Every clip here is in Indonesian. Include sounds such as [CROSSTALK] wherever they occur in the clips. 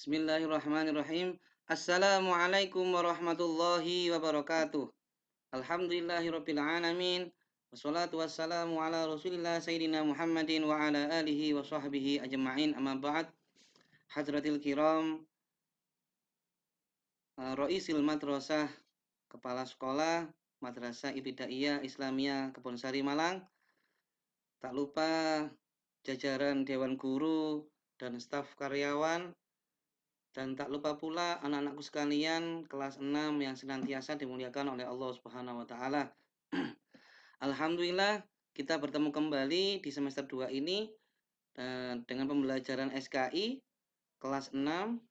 Bismillahirrahmanirrahim. Assalamualaikum warahmatullahi wabarakatuh. Alhamdulillahirabbil alamin. Wassalatu wassalamu ala Rasulillah Sayyidina Muhammadin wa ala alihi wa sahbihi ajma'in amma ba'd. Hadratil kiram eh, Ra'isil Madrasah Kepala Sekolah Madrasah Ibtidaiyah Islamiyah Sari Malang. Tak lupa jajaran Dewan Guru dan staf karyawan dan tak lupa pula anak-anakku sekalian kelas 6 yang senantiasa dimuliakan oleh Allah Subhanahu wa taala. [CLEARS THROAT] Alhamdulillah kita bertemu kembali di semester 2 ini eh, dengan pembelajaran SKI kelas 6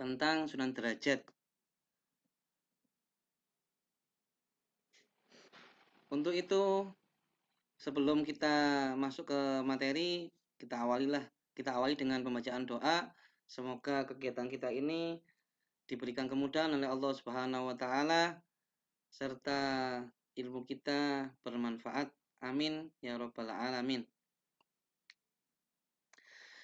tentang Sunan Derajat. Untuk itu sebelum kita masuk ke materi, kita awalilah kita awali dengan pembacaan doa Semoga kegiatan kita ini diberikan kemudahan oleh Allah Subhanahu wa taala serta ilmu kita bermanfaat. Amin ya rabbal alamin.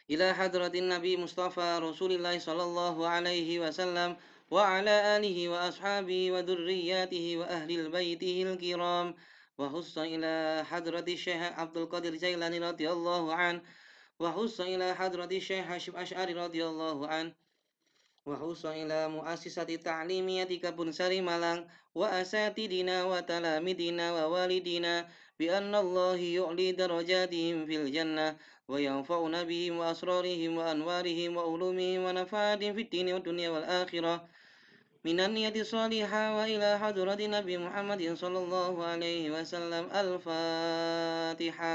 Ila hadratin Nabi Mustafa Rasulullah sallallahu alaihi wasallam wa ala alihi wa ashabihi wa dhurriyyatihi wa ahli baitihi al-kiram wa hussa ila hadrati Syekh Abdul Qadir Jailani radhiyallahu anhu وحوصا إلى حضرة الشيخ هاشم أشعري رضي الله عنه وحوصا إلى مؤسسة التعليمية كبن سري ملان وأساتذنا وتلامذنا ووالدنا بأن الله يعلي درجاتهم في الجنة وينفعنا بهم وأسرارهم وأنوارهم وعلومهم ونفعهم في الدين والدنيا والآخرة من النية الصالحة وإلى حضرة النبي محمد صلى الله عليه وسلم الفاتحة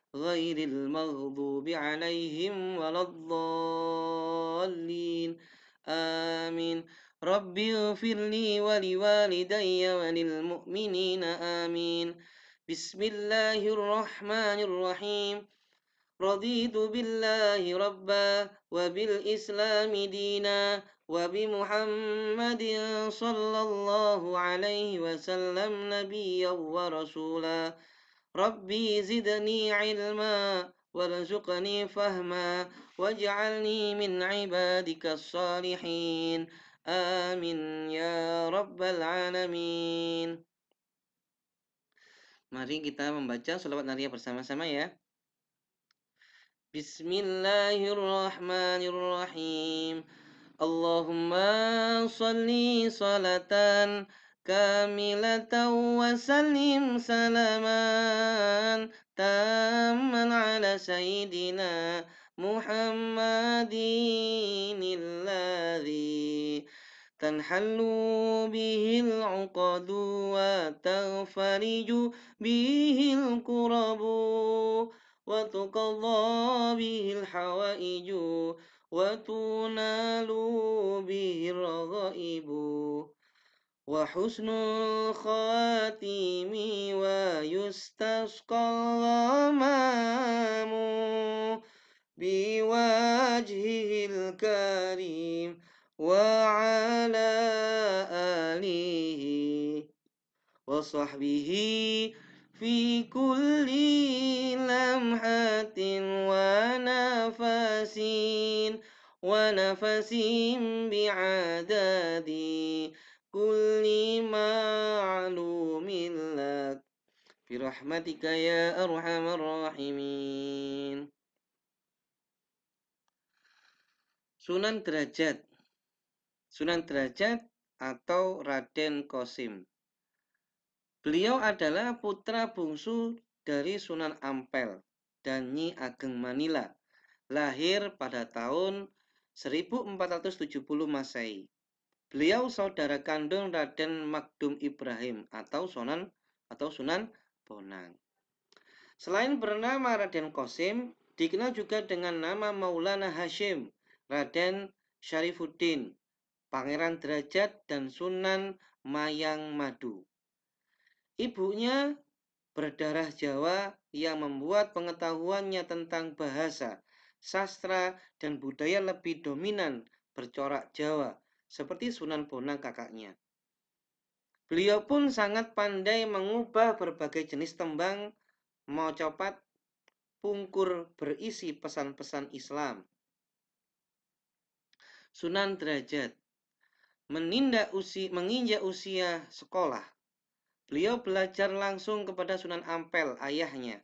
غير المغضوب عليهم ولا الضالين آمين رب اغفر لي ولوالدي وللمؤمنين آمين بسم الله الرحمن الرحيم رضيت بالله ربا وبالإسلام دينا وبمحمد صلى الله عليه وسلم نبيا ورسولا ربي زدني علما وارزقني فهما واجعلني من عبادك الصالحين آمين يا رب العالمين Mari kita membaca salawat nariah bersama-sama ya. Bismillahirrahmanirrahim. Allahumma salli salatan كاملة وسلم سلاما تاما على سيدنا محمد الذي تنحل به العقد وتفرج به الكرب وتقضى به الحوائج وتنال به الرغائب وحسن الخاتم ويستسقى الغمام بوجهه الكريم وعلى آله وصحبه في كل لمحة ونفس ونفس بعدد كل ما علوا من لك برحمتك يا أرحم الراحمين Sunan Derajat Sunan Derajat atau Raden Kosim Beliau adalah putra bungsu dari Sunan Ampel dan Nyi Ageng Manila lahir pada tahun 1470 Masehi. Beliau saudara kandung Raden Makdum Ibrahim atau Sunan atau Sunan Bonang. Selain bernama Raden Kosim, dikenal juga dengan nama Maulana Hashim, Raden Syarifuddin, Pangeran Derajat, dan Sunan Mayang Madu. Ibunya berdarah Jawa yang membuat pengetahuannya tentang bahasa, sastra, dan budaya lebih dominan bercorak Jawa seperti Sunan Bonang kakaknya. Beliau pun sangat pandai mengubah berbagai jenis tembang, mau copat, pungkur berisi pesan-pesan Islam. Sunan Derajat menindak usi, menginjak usia sekolah. Beliau belajar langsung kepada Sunan Ampel, ayahnya,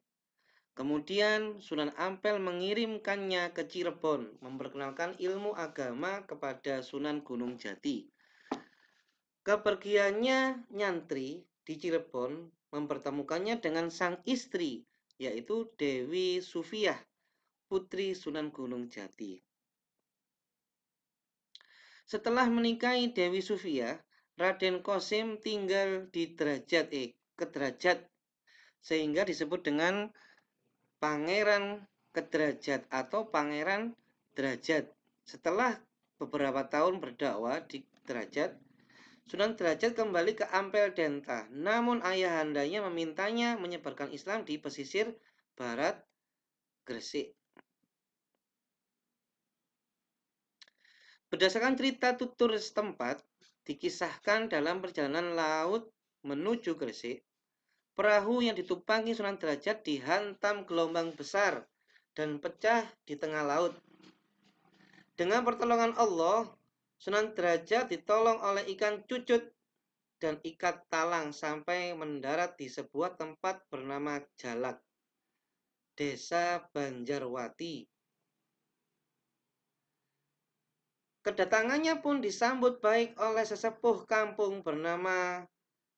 Kemudian Sunan Ampel mengirimkannya ke Cirebon, memperkenalkan ilmu agama kepada Sunan Gunung Jati. Kepergiannya nyantri di Cirebon mempertemukannya dengan sang istri, yaitu Dewi Sufiah, putri Sunan Gunung Jati. Setelah menikahi Dewi Sufiah, Raden Kosim tinggal di derajat eh, ke derajat sehingga disebut dengan pangeran kederajat atau pangeran derajat. Setelah beberapa tahun berdakwah di derajat, Sunan Derajat kembali ke Ampel Denta, namun ayahandanya memintanya menyebarkan Islam di pesisir barat Gresik. Berdasarkan cerita tutur setempat, dikisahkan dalam perjalanan laut menuju Gresik, Perahu yang ditumpangi Sunan Derajat dihantam gelombang besar dan pecah di tengah laut. Dengan pertolongan Allah, Sunan Derajat ditolong oleh ikan cucut dan ikat talang sampai mendarat di sebuah tempat bernama Jalak, Desa Banjarwati. Kedatangannya pun disambut baik oleh sesepuh kampung bernama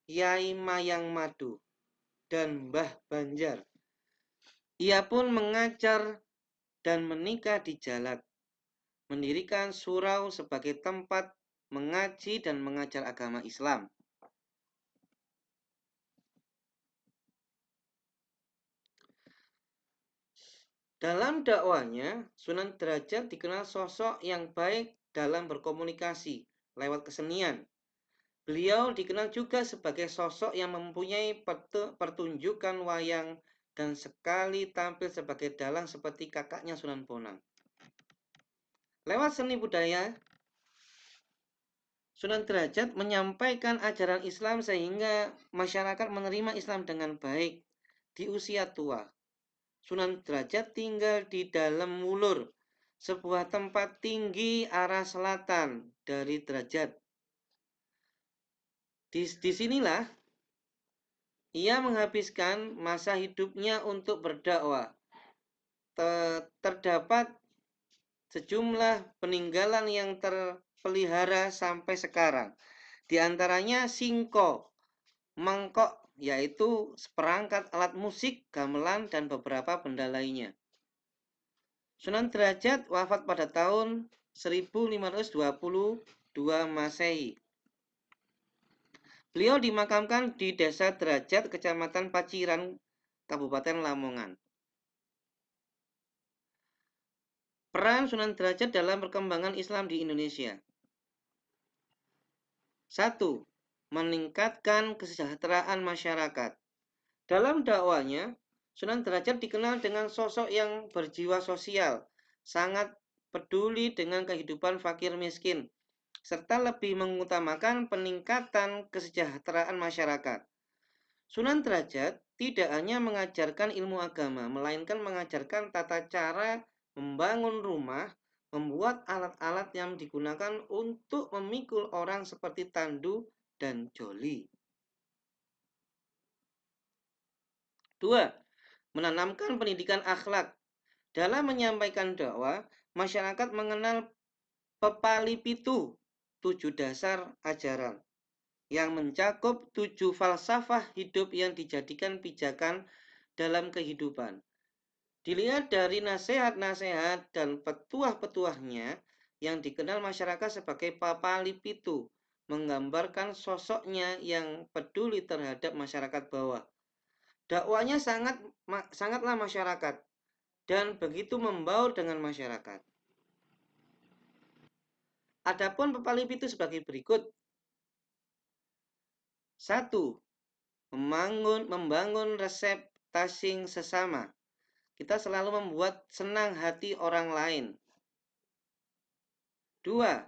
Yai Mayang Madu dan Mbah Banjar. Ia pun mengajar dan menikah di Jalat, mendirikan surau sebagai tempat mengaji dan mengajar agama Islam. Dalam dakwanya, Sunan Derajat dikenal sosok yang baik dalam berkomunikasi lewat kesenian, Beliau dikenal juga sebagai sosok yang mempunyai pertunjukan wayang dan sekali tampil sebagai dalang seperti kakaknya Sunan Bonang. Lewat seni budaya, Sunan Derajat menyampaikan ajaran Islam sehingga masyarakat menerima Islam dengan baik di usia tua. Sunan Derajat tinggal di dalam wulur, sebuah tempat tinggi arah selatan dari Derajat di, di ia menghabiskan masa hidupnya untuk berdakwah. Terdapat sejumlah peninggalan yang terpelihara sampai sekarang. Di antaranya singko, mangkok, yaitu seperangkat alat musik, gamelan, dan beberapa benda lainnya. Sunan Derajat wafat pada tahun 1522 Masehi. Beliau dimakamkan di Desa Derajat, Kecamatan Paciran, Kabupaten Lamongan. Peran Sunan Derajat dalam perkembangan Islam di Indonesia. 1. Meningkatkan kesejahteraan masyarakat. Dalam dakwanya, Sunan Derajat dikenal dengan sosok yang berjiwa sosial, sangat peduli dengan kehidupan fakir miskin, serta lebih mengutamakan peningkatan kesejahteraan masyarakat. Sunan Derajat tidak hanya mengajarkan ilmu agama, melainkan mengajarkan tata cara membangun rumah, membuat alat-alat yang digunakan untuk memikul orang seperti tandu dan joli. 2 menanamkan pendidikan akhlak. Dalam menyampaikan dakwah, masyarakat mengenal pepali pitu tujuh dasar ajaran yang mencakup tujuh falsafah hidup yang dijadikan pijakan dalam kehidupan. Dilihat dari nasihat-nasihat dan petuah-petuahnya yang dikenal masyarakat sebagai Papa Lipitu menggambarkan sosoknya yang peduli terhadap masyarakat bawah. Dakwanya sangat sangatlah masyarakat dan begitu membaur dengan masyarakat. Adapun pepalip itu sebagai berikut. Satu, membangun, membangun resep tasing sesama. Kita selalu membuat senang hati orang lain. Dua,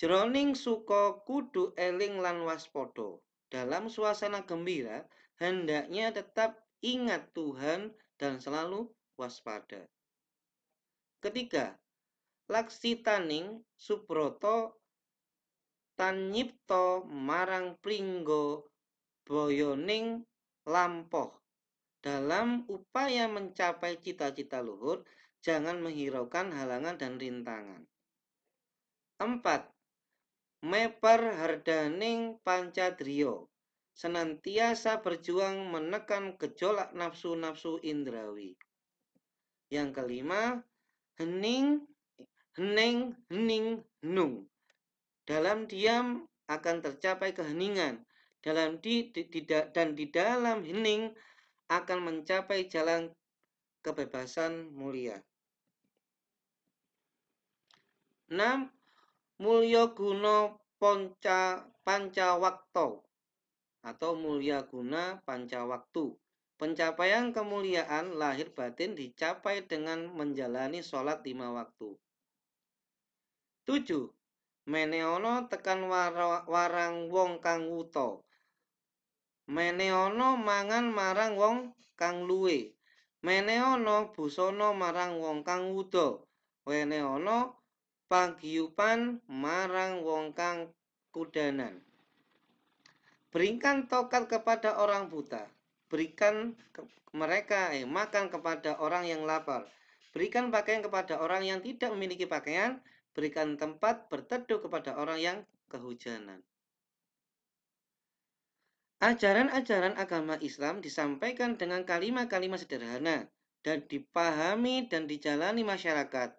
Jroning suko kudu eling lan waspodo. Dalam suasana gembira, hendaknya tetap ingat Tuhan dan selalu waspada. Ketiga, Laksitaning Subroto tanyipto marang pringgo boyoning lampoh. Dalam upaya mencapai cita-cita luhur, jangan menghiraukan halangan dan rintangan. 4. Meper hardaning pancadrio, senantiasa berjuang menekan gejolak nafsu-nafsu indrawi. Yang kelima, hening Neng, ning, nung. Dalam diam akan tercapai keheningan. Dalam di, di, di dan di dalam hening akan mencapai jalan kebebasan mulia. 6. Mulya guna panca waktu atau mulia guna waktu. Pencapaian kemuliaan lahir batin dicapai dengan menjalani sholat lima waktu. 7. Meneono tekan warang wong kang wuto, Meneono mangan marang wong kang luwe. Meneono busono marang wong kang wudo, weneono pagiupan marang wong kang kudanan. Berikan tokat kepada orang buta. Berikan ke mereka eh, makan kepada orang yang lapar. Berikan pakaian kepada orang yang tidak memiliki pakaian Berikan tempat berteduh kepada orang yang kehujanan. Ajaran-ajaran agama Islam disampaikan dengan kalimat-kalimat sederhana dan dipahami dan dijalani masyarakat.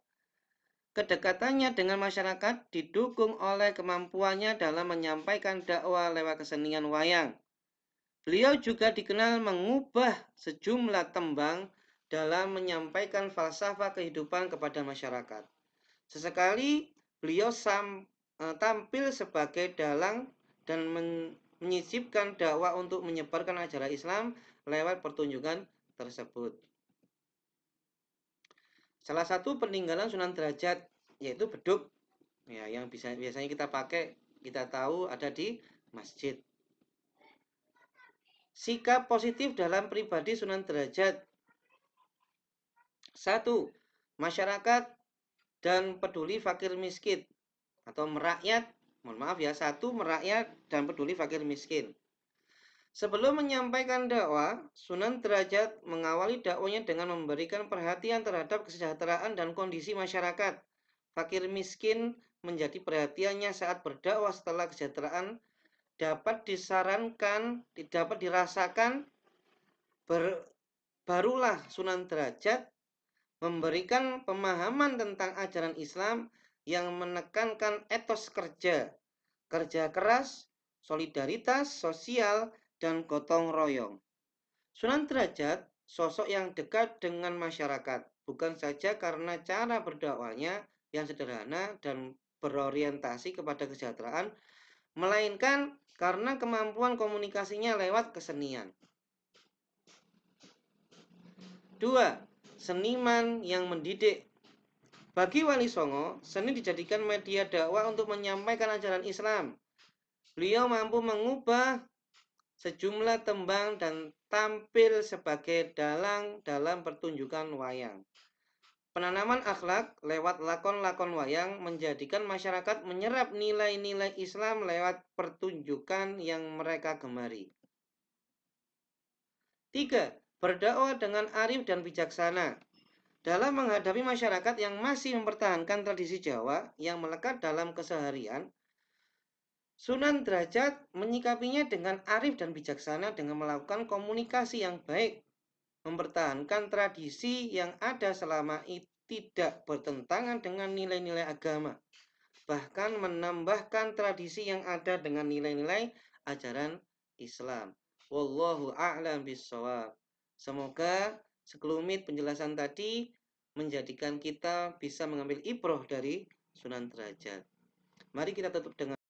Kedekatannya dengan masyarakat didukung oleh kemampuannya dalam menyampaikan dakwah lewat kesenian wayang. Beliau juga dikenal mengubah sejumlah tembang dalam menyampaikan falsafah kehidupan kepada masyarakat. Sesekali beliau sam, e, tampil sebagai dalang dan men, menyisipkan dakwah untuk menyebarkan ajaran Islam lewat pertunjukan tersebut. Salah satu peninggalan Sunan Derajat yaitu beduk ya yang bisa biasanya kita pakai kita tahu ada di masjid. Sikap positif dalam pribadi Sunan Derajat. Satu, masyarakat dan peduli fakir miskin atau merakyat, mohon maaf ya, satu merakyat dan peduli fakir miskin. Sebelum menyampaikan dakwah, Sunan Derajat mengawali dakwanya dengan memberikan perhatian terhadap kesejahteraan dan kondisi masyarakat. Fakir miskin menjadi perhatiannya saat berdakwah setelah kesejahteraan dapat disarankan, dapat dirasakan, ber, barulah Sunan Derajat memberikan pemahaman tentang ajaran Islam yang menekankan etos kerja, kerja keras, solidaritas sosial, dan gotong royong. Sunan Derajat sosok yang dekat dengan masyarakat, bukan saja karena cara berdakwahnya yang sederhana dan berorientasi kepada kesejahteraan, melainkan karena kemampuan komunikasinya lewat kesenian. 2 seniman yang mendidik. Bagi Wali Songo, seni dijadikan media dakwah untuk menyampaikan ajaran Islam. Beliau mampu mengubah sejumlah tembang dan tampil sebagai dalang dalam pertunjukan wayang. Penanaman akhlak lewat lakon-lakon wayang menjadikan masyarakat menyerap nilai-nilai Islam lewat pertunjukan yang mereka gemari. 3 berdakwah dengan arif dan bijaksana. Dalam menghadapi masyarakat yang masih mempertahankan tradisi Jawa yang melekat dalam keseharian, Sunan Derajat menyikapinya dengan arif dan bijaksana dengan melakukan komunikasi yang baik, mempertahankan tradisi yang ada selama itu tidak bertentangan dengan nilai-nilai agama, bahkan menambahkan tradisi yang ada dengan nilai-nilai ajaran Islam. Wallahu a'lam bishawab. Semoga sekelumit penjelasan tadi menjadikan kita bisa mengambil ibroh dari Sunan Derajat. Mari kita tutup dengan